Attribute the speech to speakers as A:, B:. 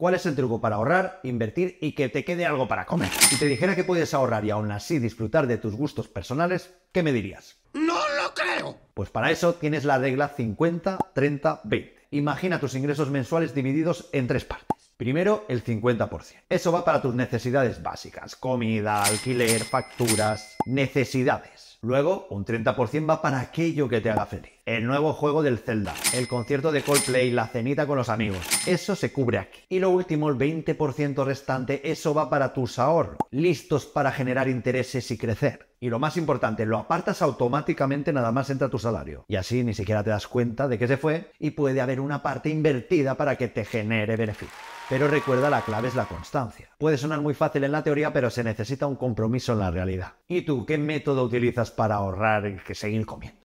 A: ¿Cuál es el truco para ahorrar, invertir y que te quede algo para comer? Si te dijera que puedes ahorrar y aún así disfrutar de tus gustos personales, ¿qué me dirías? ¡No lo creo! Pues para eso tienes la regla 50-30-20. Imagina tus ingresos mensuales divididos en tres partes. Primero, el 50%. Eso va para tus necesidades básicas, comida, alquiler, facturas, necesidades. Luego, un 30% va para aquello que te haga feliz. El nuevo juego del Zelda, el concierto de Coldplay, la cenita con los amigos. Eso se cubre aquí. Y lo último, el 20% restante, eso va para tus ahorros, listos para generar intereses y crecer. Y lo más importante, lo apartas automáticamente nada más entra tu salario. Y así ni siquiera te das cuenta de que se fue y puede haber una parte invertida para que te genere beneficio. Pero recuerda, la clave es la constancia. Puede sonar muy fácil en la teoría, pero se necesita un compromiso en la realidad. ¿Y tú qué método utilizas para ahorrar que seguir comiendo?